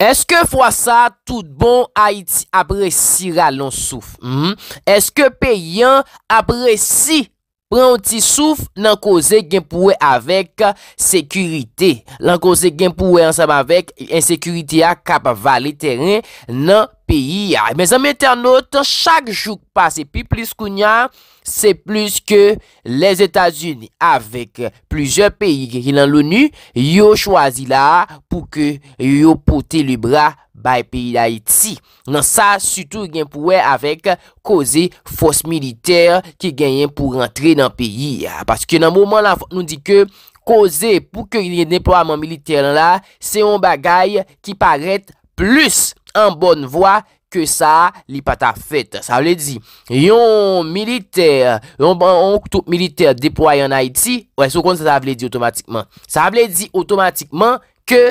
Eske fwa sa, tout bon Haiti apresira lonsouf. Hmm? Eske peyan apresi pranti souf nan koze genpouwe avek sekurite. Lan koze genpouwe ansab avek ensekurite a kap vali teren nan teren. Mè zan mè tè anote, chak chouk pase, pi plis koun ya, se plis ke les Etats-Unis avèk plizèr peyi ki nan l'ONU, yo chwazi la pou ke yo pote libra bay peyi la etsi. Nan sa, sutou gen pou wè avèk koze fos militer ki gen yen pou rentre nan peyi ya. Paske nan mouman la nou di ke koze pou ke yon depoaman militer la, se yon bagay ki paret plus. an bonn vwa ke sa li pata fet. Sa avle di, yon militer, yon koutouk militer depoy an Haiti, wè sou kon sa avle di otomatikman. Sa avle di otomatikman ke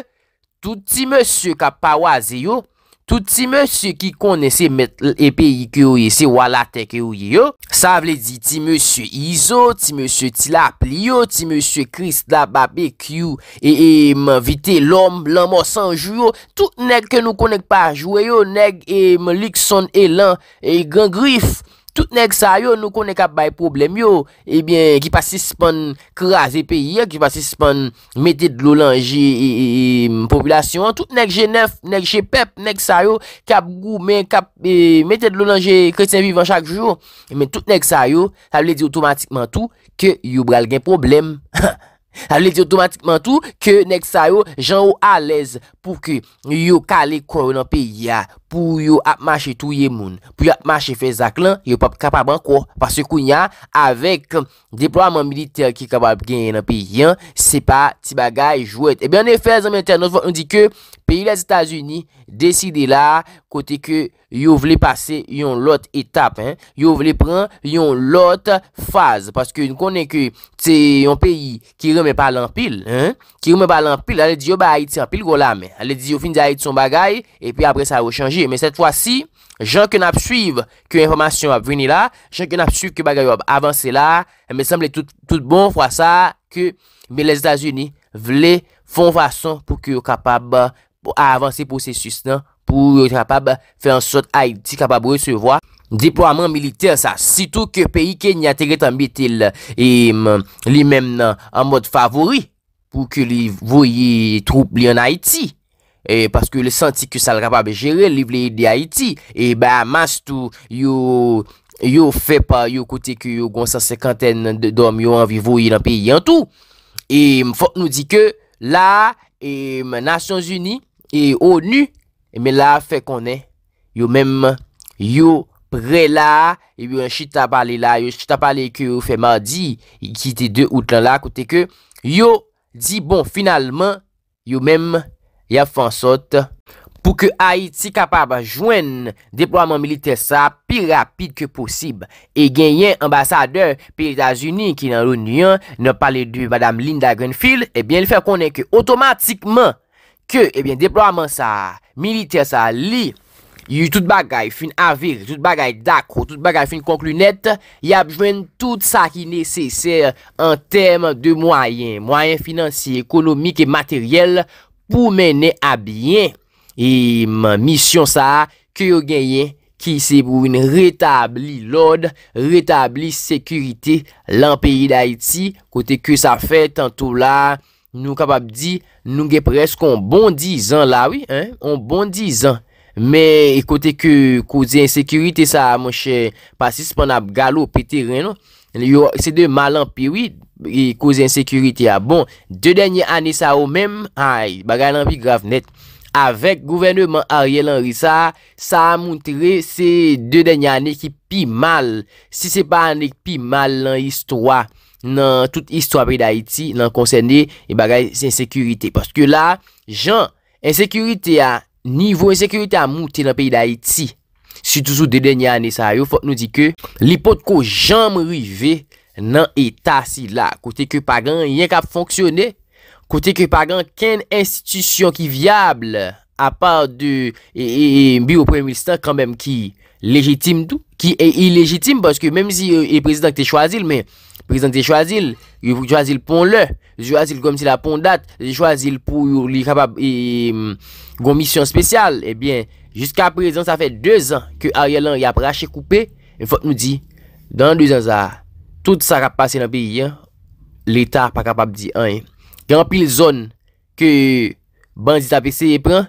touti monsye kapawazi yo, Tout ti monsye ki kone se met epi ike ou ye se wala teke ou ye yo, sa vle di ti monsye Izo, ti monsye Tilapli yo, ti monsye Chris da Babek you, e mvite lom, lomo san ju yo, tout neg ke nou konek pa jwe yo, neg e mlik son elan e gangrif. Tout nek sa yo nou konen kap bay problem yo, ebyen ki pa sispon kras e peye, ki pa sispon meted loulanje e, e, e popolasyon. Tout nek jenef, nek jepep, nek sa yo kap goumen, kap e, meted loulanje kresen vivan chak jwo. Men tout nek sa yo, ta ble di otomatikman tou, ke yo bral gen problem. Ta ble di otomatikman tou, ke nek sa yo jan ou alez pou ke yo kale konwen an peye ya. pou yo apmache tou ye moun. Pou yo apmache fe zak lan, yo pap kapab anko. Pase kou nya, avek um, deploaman militer ki kabab gen nan pi yon, se pa ti bagay jwet. Ebe eh an efè, zan men ter, nou di ke, pi yon la Etats-Unis, deside la, kote ke yo vle pase yon lot etap, yo vle pren yon lot faz. Pase ke nou konen ke, te yon pi, ki yon me palan pil, ki yon me palan pil, ale di yo ba a iti an pil go la men. Ale di yo fin di a iti son bagay, e pi apre sa yo chanji, Men set fwa si, jan ken ap suyv ke informasyon ap veni la, jan ken ap suyv ke bagay wap avanse la, men semble tout bon fwa sa ke men les Etats-Unis vle fon fwa son pou ke yo kapab avanse pou se sus nan, pou yo kapab fe an sot Haiti kapab wè se vwa. Diplo amant militer sa, sitou ke peyi ke ni ategre tan bitil li men nan an mod favori pou ke li voye troupli an Haiti. E, paske le santi ki sa l rapa be jere, li vle yi di Haiti. E, ba, mas tou, yo, yo fe pa, yo kote ki yo gonsan sekanten de dom, yo an vivo yi nan pi, yi an tou. E, mfot nou di ke, la, e, mnasyons uni, e, ONU, e, me la fe konen. Yo menm, yo pre la, e, yo yon chita pale la, yo chita pale ki yo fe mardi, ki ti de out lan la, kote ke, yo di, bon, finalman, yo menm, ya fonsot pou ke Haiti kapab jwen deproyaman milite sa pi rapide ke posib, e genyen ambasadeur pi Etats-Unis ki nan l'Union ne pale du Madame Linda Grenfell, e eh bien l'fè konen ke otomatikman ke deproyaman sa milite sa li, yu tout bagay fin avir, tout bagay dakro, tout bagay fin konklu net, ya jwen tout sa ki nese ser an tem de mwayen, mwayen finansi, ekonomik e materyel, Pou menen a byen, e man misyon sa, kyo genyen ki se pou in retabli lode, retabli sekurite lan peyi da iti. Kote ke sa fèt an tou la, nou kapap di, nou gen pres kon bon dizan la, oui, an bon dizan. Me, e kote ke kou di en sekurite sa, monshe, pasis pan ap galo pe teren nou. Se de mal an piwi, ki kouze insekurite a. Bon, de denye ane sa ou menm, ay, bagay nan pi graf net. Avek gouvene man Ariel Anrisa, sa a moun tre se de denye ane ki pi mal. Si se pa ane ki pi mal nan histwa, nan tout histwa pi da Iti, nan konsen de, e bagay se insekurite. Paske la, jan, insekurite a, nivou insekurite a moun te nan pi di Iti, Si touzou de denye ane sa yo, fote nou di ke li pot ko jam rive nan eta si la. Kote ke pagran, yen ka fonksyonne. Kote ke pagran, ken institisyon ki viable a part de e, e, e, biro premistan kanmem ki legitime tou. Ki e i legitime, parce ke menm si e prezident te chwazil, menm prezident te chwazil, yon chwazil pon le, chwazil konm si la pon dat, chwazil pou yon komisyon spesyal, ebyen... Eh Jiska prezen sa fe 2 an ke a yalan y ap rache koupe, en fote nou di, dan 2 an za, tout sa rap pase nan peyi, l'Etat pa kapap di, gan pil zon ke bandi sa peyi seye pran,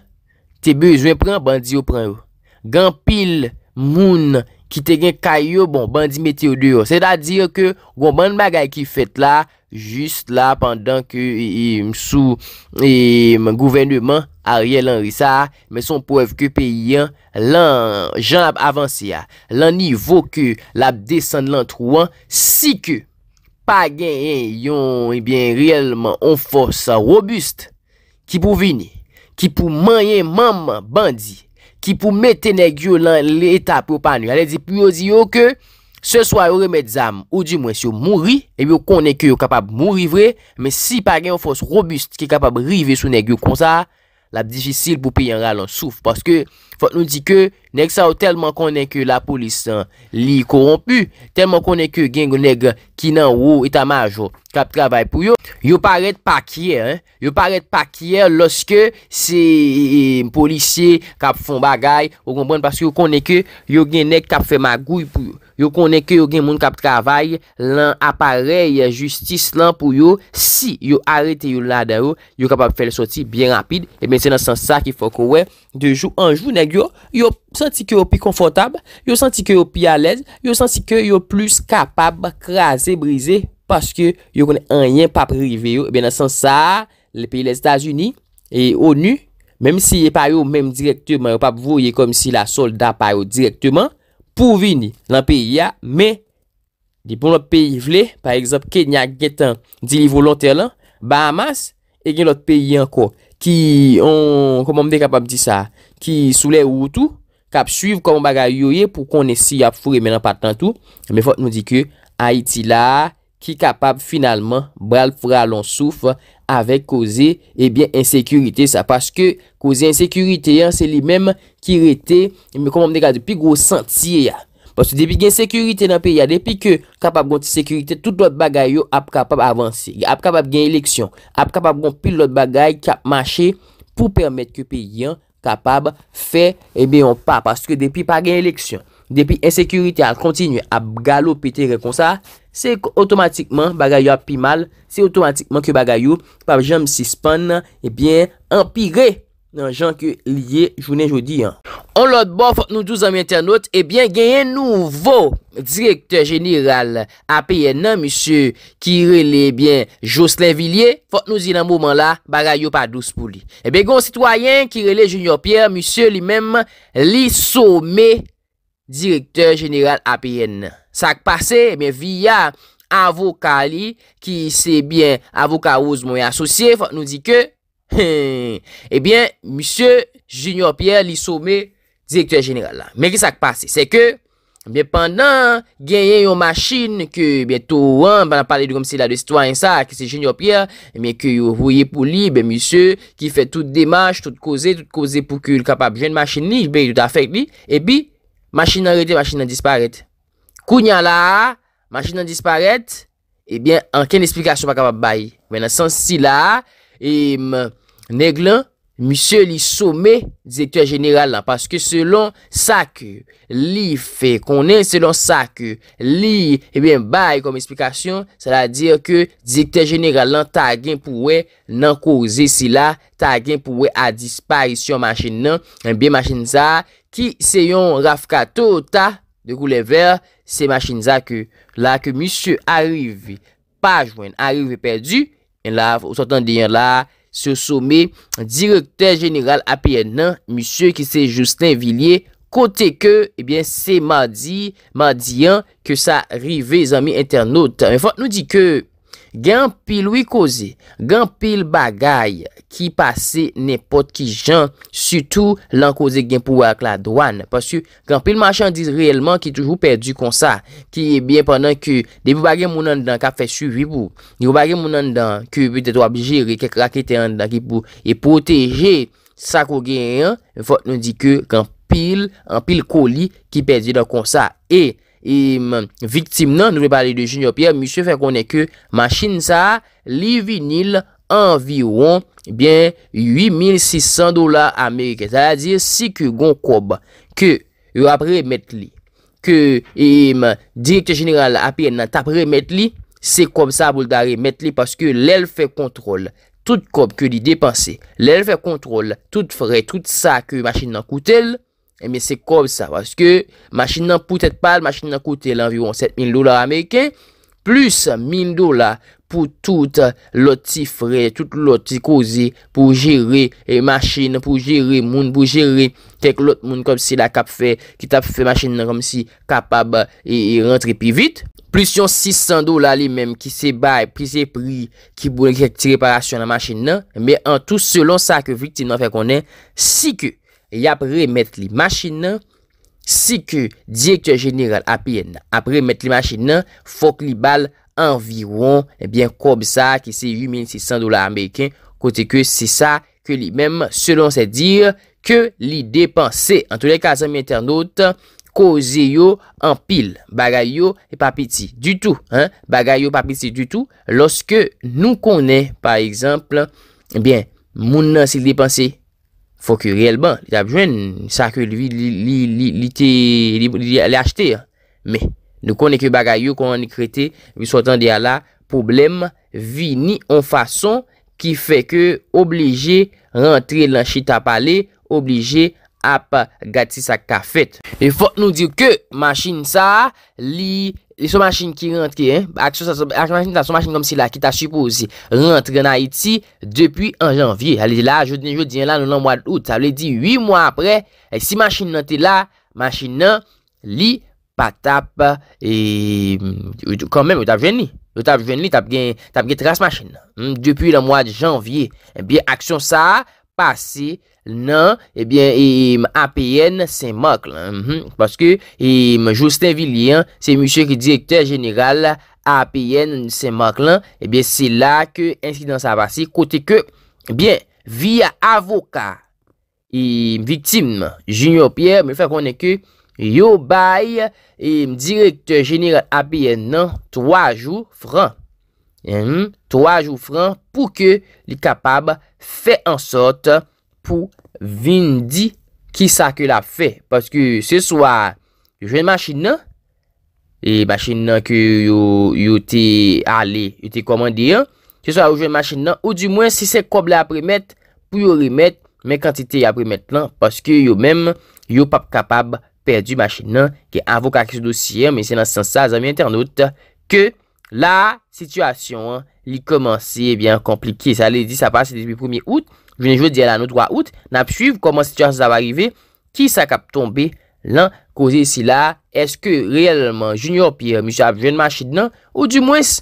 te bejwen pran, bandi yo pran yo. Gan pil moun yon, ki te gen kayo bon bandi meteo deyo. Se da dir ke, woban bon, magay ki fet la, jist la, pandan ke e, m sou, e m gouvene man, a rye lan risa, mè son poev ke pe yon, lan jan ap avansi ya. Lan nivou ke, lap desen lan trouan, si ke, pa gen e, yon, ebyen, ryeleman, on fòsa robüst, ki pou vini, ki pou mayen maman bandi, ki pou mette negyo lan l'eta pou pa nou. Ale di pou yo di yo ke, se swa yo remet zam, ou di mwen se yo mouri, e bi yo konen ke yo kapab mouri vre, me si pa gen yo fos robust ki kapab rive sou negyo kon sa, la bdifisil pou pi yon ralon souf. Paske, Fote nou di ke, neg sa ou telman konen ke la polis li korompu, telman konen ke gen gen neg ki nan wou ita majo kap travay pou yo, yo paret pakye, yo paret pakye loske se e, polisye kap fon bagay, yo konpwen, paske yo konen ke, yo gen neg kap fe magouy pou yo, yo konen ke yo gen moun kap travay lan aparey justice lan pou yo, si yo arete yo la da yo, yo kap ap fe le soti bien rapide, e men se nan san sa ki fok wè, de jou anjou neg, yo, yo santi ke yo pi konfortab yo santi ke yo pi alez yo santi ke yo plus kapab krasi, brizi, paske yo konen anyen pa privi yo, ebe na san sa le peyi le Stasiuni e ONU, menm si ye pa yo menm direktman, yo pa vouye kom si la solda pa yo direktman, pou vini lan peyi ya, men di bon lot peyi vle, par exemple Kenya getan, diri volonter lan Bahamas, e gen lot peyi anko, ki on komon mde kapab di sa, a ki soule ou tou, kap suiv kon bagay yo ye, pou kon esi ap fure menan patan tou, me fote nou di ke, Haiti la, ki kapab finalman, bral fure alon souf, avek koze, ebyen, ensekurite sa, paske, koze ensekurite yan, se li menm, ki rete, me kon mne gade, pi gro senti ya, paske depi gen ensekurite nan pe, ya depi ke, kapab gonti ensekurite, tout lot bagay yo, ap kapab avansi, ap kapab gen eleksyon, ap kapab gonti pil lot bagay, kap mache, pou permet ke pe, yan, kapab fe ebe eh yon pa paske depi pa gen eleksyon, depi ensekurite al kontinu ap galopite rekon sa, se otomatikman bagay yo api mal, se otomatikman ki bagay yo, pap jom si span ebyen, eh empi re nan jan ke liye jounen joudi an. On lot bo eh eh fok nou douz an mwen ternot, ebyen genyen nouvo direktor general APN nan, monsye, ki rele, ebyen, Jocelyn Villier, fok nou zi nan mouman la, bagay yo pa douz pou li. Ebyen, eh gon sitwayen, ki rele, jounen, monsye, li menm, li some, direktor general APN nan. Sak pase, ebyen, viya avokali, ki sebyen, avokaroz mwen asosye, fok nou zi ke, Ebyen, eh Monsye, Junior Pierre, Li soume, Direkturè general la, Mè kè sa k pasè, Sè kè, Mè pandan, Gè yè yon machin, Kè, Mè tou an, Mè nan pale di koum si la de sitwa yon sa, Kè se Junior Pierre, Mè kè yon vouye pou li, Mè monsye, Ki fè tout demaj, Tout kouze, eh Tout kouze pou kè yon kapab, Jè yon machin li, Jè yon da fèk li, Ebi, Machin nan rete, Machin nan disparet, Kou nyan la, Machin nan disparet, Ebyen, Neg lan, msye li soume direktor general lan. Paske selon sa ke li fe konen, selon sa ke li ebyen baye kom esplikasyon. Sala dir ke direktor general lan ta gen pouwe nan kouze si la. Ta gen pouwe a disparisyon machin nan. Ebyen machin za ki seyon raf kato ta dekou le ver. Se machin za ke la ke msye arive pa jwen, arive perdi. En la ou sotan diyan la. ce sommet directeur général APN monsieur qui c'est Justin Villiers, que, que eh bien, c'est mardi, mardi hein, que ça arrive, les amis internautes. Mais faut nous dit que Gan pil wikoze, gan pil bagay ki pase nepot ki jan, sutou lan koze gen pou ak la doan. Pasu, gan pil machandise reyelman ki toujou perdi konsa, ki e bien pandan ki debi bagay mounan dan kafe suvi pou, debi bagay mounan dan ki wite do abjiri ke krakite an dan ki pou, e poteje sakou gen yon, fote nou di ke gan pil, an pil koli ki perdi dan konsa. E, Eman, viktim nan, nou ve pale de jinyopye, misyo fe konen ke masin sa li vinil anviron bien 8600 dola Amerike. Ta la dir, si ke gon kob, ke yo apre met li, ke eman direkt general apen nan tapre met li, se kom sa bol gare met li. Paske lel fe kontrol, tout kob ke li depanse, lel fe kontrol, tout fre, tout sa ke masin nan koutel. Eme eh se kob sa, wazke, machin nan poutet pal, machin nan koute l anviron 7000 dolar Ameriken, plus 1000 dolar pou tout loti fre, tout loti kozi pou jere, e machin nan pou jere, moun pou jere, tek lot moun kom si la kap fe, ki tap fe machin nan kom si kapab e rentre pi vit, plus yon 600 dolar li menm ki se bay, pi se pri, ki bou ek repare asyon nan machin nan, me an tout selon sa ke vitin nan fe konen, si ke, E apre met li machin nan, si ke direktor jeneral apen apre met li machin nan, fok li bal environ, ebyen, eh kob sa ki se 8600 dolar Ameriken. Kote ke se sa ke li menm, selon se dir, ke li depanse, an tou le kazan mi internaute, koze yo an pil, bagay yo, e pa piti, du tou. Bagay yo, pa piti, du tou, loske nou konen, par exemple, ebyen, eh moun nan se li depanse, Fw criye realman japatj poured saấy li li li li li li li li li li li li favouri cè. Men nou konè kè bagayyo konè nè kretè vw sou antè di alla problem vini. Ou fason ki fè kè oblijé rentré lan chitche ta palè oblijé ap gati sa kafet. Me fw low dig ke maschine sa li vil'alman. Sou machin ki rentre, akso sa sou machin kom si la ki ta suppose, rentre nan Haiti depi an janvye. A li la, joudin joudin la nou nan mwa d'out, sa li di 8 mwa apre, si machin nan te la, machin nan li patap e... Kanmen ou ta veni, ou ta veni, ta pe gen, ta pe gen tras machin nan. Depi an mwa d'janvye, bi aksyon sa, pase... nan, ebyen, e apen se mak lan, mhm, paske e, e Justin Villian, se msye ki direktor general apen se mak lan, ebyen se la ke insidans avasi, kote ke, ebyen, via avoka, e vitim, junior Pierre, me fè konen ke, yo bay e direktor general apen nan, 3 jou fran mhm, 3 jou fran pou ke li kapab fè ansot, mhm pou vin di ki sa ke la fe paske se swa yo jwen machin nan e machin nan ke yo yo te ale yo te komandir se swa yo jwen machin nan ou di mwen se se koble apremet pou yo remet men kantite apremet nan paske yo men yo pap kapab perdi machin nan ke avoka ki e sou dosye men se nan sansa zami internet ke la situasyon li komanse e bien komplike sa le di sa pase debi 1e out jounen jwè diè la nou 3 out, nap suiv koman situasyon sa va rive, ki sa kap tombe lan, kouzi non, si la, eske reyelman, jounen yon piye, misi ap jounen machid nan, ou di mwens,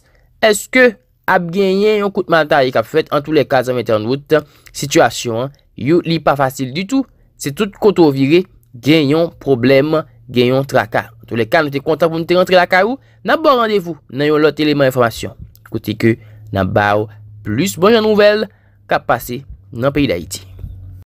eske ap genyen yon koutmantari kap fwet, an tou le kase 21 out, situasyon, yon li pa fasil di tou, se tout koutou vire, genyon problem, genyon traka, tout le kane, nou te konta pou nou te rentre la karou, nan bon randevou, nan yon lote eleman informasyon, koute ke nan ba ou, plus bonjan nouvel, kap pase, Nou pe ira iti.